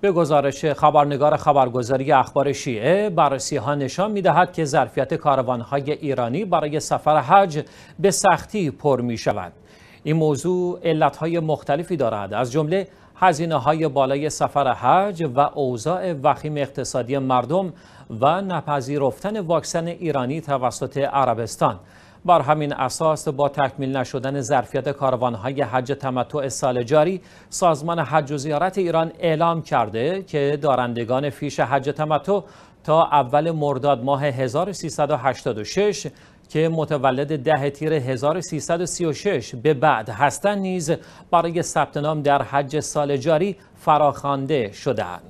به گزارش خبرنگار خبرگزاری اخبار شیعه بررسی ها نشان می دهد که ظرفیت کاروانهای ایرانی برای سفر حج به سختی پر می شود. این موضوع علتهای مختلفی دارد از جمله هزینه های بالای سفر حج و اوضاع وخیم اقتصادی مردم و نپذیرفتن واکسن ایرانی توسط عربستان بر همین اساس با تکمیل نشدن ظرفیت کاروانهای حج تمتع سال جاری سازمان حج و زیارت ایران اعلام کرده که دارندگان فیش حج تمتع تا اول مرداد ماه 1386 که متولد ده تیر 1336 به بعد هستند نیز برای ثبت نام در حج سال جاری فراخوانده شدند.